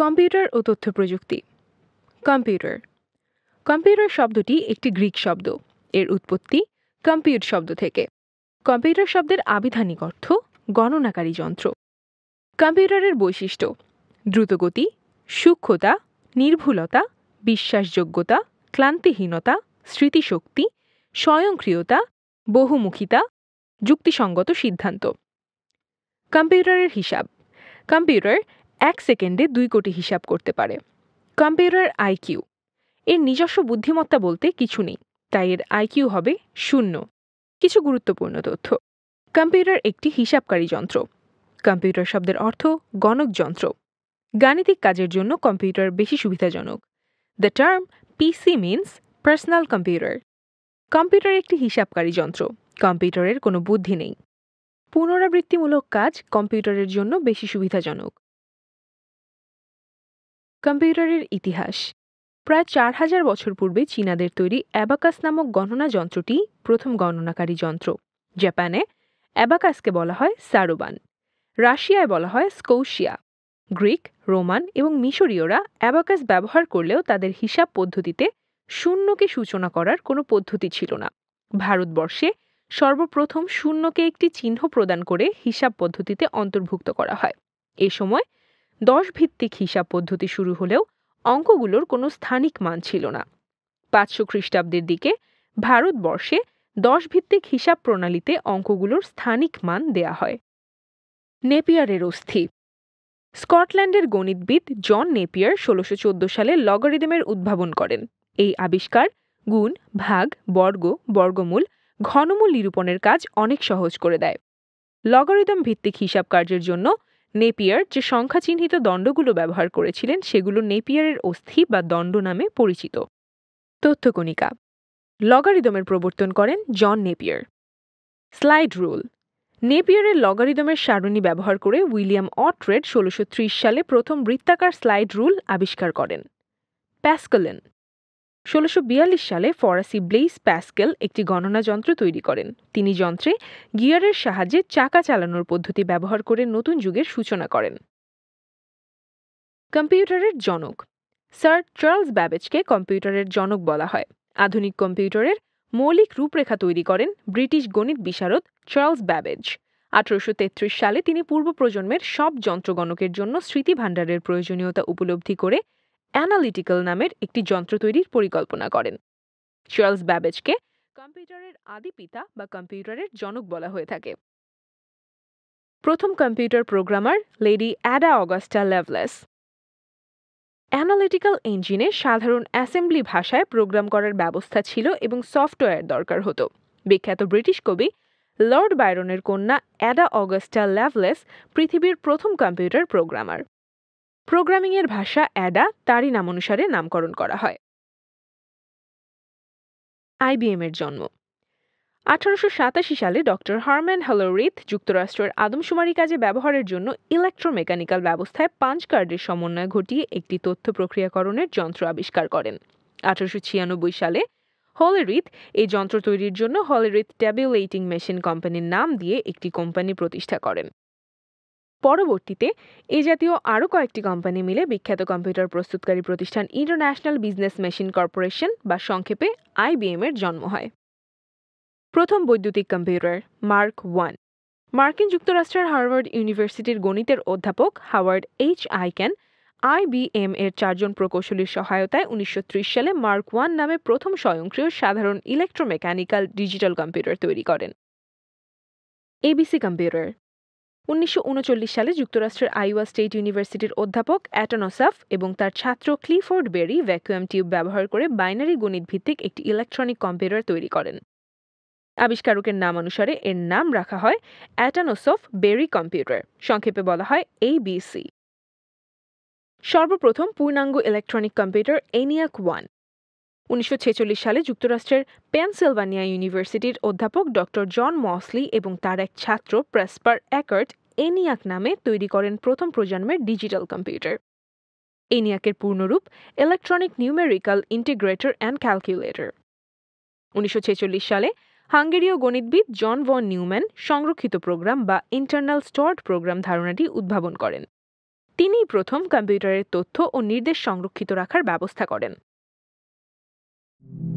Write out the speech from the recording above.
computer ও তথ্য প্রযুক্তি computer computer শব্দটি একটি গ্রিক শব্দ এর উৎপত্তি কম্পিউট শব্দ থেকে কম্পিউটার শব্দের আবিধানিক অর্থ গণনাকারী যন্ত্র কম্পিউটারের বৈশিষ্ট্য দ্রুতগতি সূক্ষ্মতা নির্ভুলতা বিশ্বাসযোগ্যতা ক্লান্তিহীনতা স্মৃতিশক্তি স্বয়ংক্রিয়তা বহুমুখিতা যুক্তিসঙ্গত সিদ্ধান্ত কম্পিউটারের হিসাব কম্পিউটার এক সেকেন্ডে দুই কোটি হিসাব করতে পারে কম্পিউটার আইকিউ এর নিজস্ব বুদ্ধিমত্তা বলতে কিছু নেই তাই এর আইকিউ হবে শূন্য কিছু গুরুত্বপূর্ণ তথ্য কম্পিউটার একটি হিসাবকারী যন্ত্র কম্পিউটার শব্দের অর্থ গণক যন্ত্র গাণিতিক কাজের জন্য কম্পিউটার বেশি সুবিধাজনক the term PC means personal computer computer একটি হিসাবকারী যন্ত্র কম্পিউটারের কোনো বুদ্ধি নেই পুনরাবৃত্তিমূলক কাজ কম্পিউটারের জন্য বেশি সুবিধাজনক কম্পিউটারের ইতিহাস প্রায় চার হাজার বছর পূর্বে চীনাদের তৈরি অ্যাবাকাস নামক গণনা যন্ত্রটি প্রথম গণনাকারী যন্ত্র জাপানে অ্যাবাকাসকে বলা হয় সারোবান রাশিয়ায় বলা হয় স্কৌশিয়া গ্রিক রোমান এবং মিশরীয়রা অ্যাবাকাস ব্যবহার করলেও তাদের হিসাব পদ্ধতিতে শূন্যকে সূচনা করার কোনো পদ্ধতি ছিল না ভারতবর্ষে সর্বপ্রথম শূন্যকে একটি চিহ্ন প্রদান করে হিসাব পদ্ধতিতে অন্তর্ভুক্ত করা হয় এ সময় দশ ভিত্তিক হিসাব পদ্ধতি শুরু হলেও অঙ্কগুলোর কোনো স্থানিক মান ছিল না পাঁচশো খ্রিস্টাব্দের দিকে ভারতবর্ষে দশ ভিত্তিক হিসাব প্রণালীতে অঙ্কগুলোর স্থানিক মান দেয়া হয় নেপিয়ারের অস্থি স্কটল্যান্ডের গণিতবিদ জন নেপিয়ার ষোলোশো চোদ্দ সালে লগারিদমের উদ্ভাবন করেন এই আবিষ্কার গুণ ভাগ বর্গ বর্গমূল ঘনমূল নিরূপণের কাজ অনেক সহজ করে দেয় লগারিদম ভিত্তিক হিসাব কার্যের জন্য নেপিয়ার যে সংখ্যা চিহ্নিত দণ্ডগুলো ব্যবহার করেছিলেন সেগুলো নেপিয়ারের অস্থি বা দণ্ড নামে পরিচিত তথ্যকণিকা লগারিদমের প্রবর্তন করেন জন নেপিয়ার স্লাইড রুল নেপিয়ারের লগারিদমের সারণী ব্যবহার করে উইলিয়াম অট্রেড ষোলোশো সালে প্রথম বৃত্তাকার স্লাইড রুল আবিষ্কার করেন প্যাসকলেন ষোলোশো সালে ফরাসি ব্লেইস প্যাসকেল একটি গণনা যন্ত্র তৈরি করেন তিনি যন্ত্রে গিয়ারের সাহায্যে চাকা চালানোর পদ্ধতি ব্যবহার করে নতুন যুগের সূচনা করেন কম্পিউটারের জনক স্যার চার্লস ব্যাবেজকে কম্পিউটারের জনক বলা হয় আধুনিক কম্পিউটারের মৌলিক রূপরেখা তৈরি করেন ব্রিটিশ গণিত বিশারদ চার্লস ব্যাবেজ আঠারোশো সালে তিনি পূর্ব প্রজন্মের সব যন্ত্রগণকের জন্য স্মৃতি ভাণ্ডারের প্রয়োজনীয়তা উপলব্ধি করে অ্যানালিটিক্যাল নামের একটি যন্ত্র তৈরির পরিকল্পনা করেন চার্লস ব্যাবেজকে কম্পিউটারের আদি পিতা বা কম্পিউটারের জনক বলা হয়ে থাকে প্রথম computer programmer lady Ada Augusta Lovelace analytical ইঞ্জিনে সাধারণ অ্যাসেম্বলি ভাষায় প্রোগ্রাম করার ব্যবস্থা ছিল এবং সফটওয়্যার দরকার হতো বিখ্যাত ব্রিটিশ কবি লর্ড বাইরনের কন্যা অ্যাডা অগাস্টা ল্যাভলেস পৃথিবীর প্রথম কম্পিউটার প্রোগ্রামার প্রোগ্রামিংয়ের ভাষা অ্যাডা তারই নামানুসারে নামকরণ করা হয় আইবিএমের জন্ম আঠারোশো সাতাশি সালে ডক্টর হারম্যান হ্যালোরিথ যুক্তরাষ্ট্রের আদমশুমারি কাজে ব্যবহারের জন্য ইলেকট্রোমেকানিক্যাল ব্যবস্থায় পাঞ্চ কার্ডের সমন্বয় ঘটিয়ে একটি তথ্য প্রক্রিয়াকরণের যন্ত্র আবিষ্কার করেন আঠারোশো সালে হলেরিথ এই যন্ত্র তৈরির জন্য হলেরিথ ট্যাবুলেটিং মেশিন কোম্পানির নাম দিয়ে একটি কোম্পানি প্রতিষ্ঠা করেন পরবর্তীতে এ জাতীয় আরও কয়েকটি কোম্পানি মিলে বিখ্যাত কম্পিউটার প্রস্তুতকারী প্রতিষ্ঠান ইন্টারন্যাশনাল বিজনেস মেশিন কর্পোরেশন বা সংক্ষেপে আইবিএমের জন্ম হয় প্রথম বৈদ্যুতিক কম্পিউটার মার্ক ওয়ান মার্কিন যুক্তরাষ্ট্রের হার্ভার্ড ইউনিভার্সিটির গণিতের অধ্যাপক হাওয়ার্ড এইচ আইক্যান আইবিএম এর চারজন প্রকৌশলীর সহায়তায় উনিশশো সালে মার্ক ওয়ান নামে প্রথম স্বয়ংক্রিয় সাধারণ ইলেকট্রোমেকানিক্যাল ডিজিটাল কম্পিউটার তৈরি করেন এবিসি কম্পিউটার উনিশশো সালে যুক্তরাষ্ট্রের আইওয়া স্টেট ইউনিভার্সিটির অধ্যাপক অ্যাটনোসাফ এবং তার ছাত্র ক্লিফোর্ড বেরি ভ্যাকুয়াম টিউব ব্যবহার করে বাইনারি গণিত ভিত্তিক একটি ইলেকট্রনিক কম্পিউটার তৈরি করেন আবিষ্কারকের নাম অনুসারে এর নাম রাখা হয় অ্যাটানোসফ বেরি কম্পিউটার সংক্ষেপে বলা হয় এবিসি সর্বপ্রথম পূর্ণাঙ্গ ইলেকট্রনিক কম্পিউটার এনিয়াক ওয়ান উনিশশো সালে যুক্তরাষ্ট্রের পেনসিলভানিয়া ইউনিভার্সিটির অধ্যাপক ডক্টর জন মসলি এবং তার এক ছাত্র প্রেসপার অ্যাকার্ট এনিয়াক নামে তৈরি করেন প্রথম প্রজন্মের ডিজিটাল কম্পিউটার এনিয়াকের পূর্ণরূপ electronic numerical integrator and calculator উনিশশো সালে হাঙ্গেরীয় গণিতবিদ জন ভন নিউম্যান সংরক্ষিত প্রোগ্রাম বা ইন্টারনাল স্টর্ড প্রোগ্রাম ধারণাটি উদ্ভাবন করেন তিনিই প্রথম কম্পিউটারের তথ্য ও নির্দেশ সংরক্ষিত রাখার ব্যবস্থা করেন you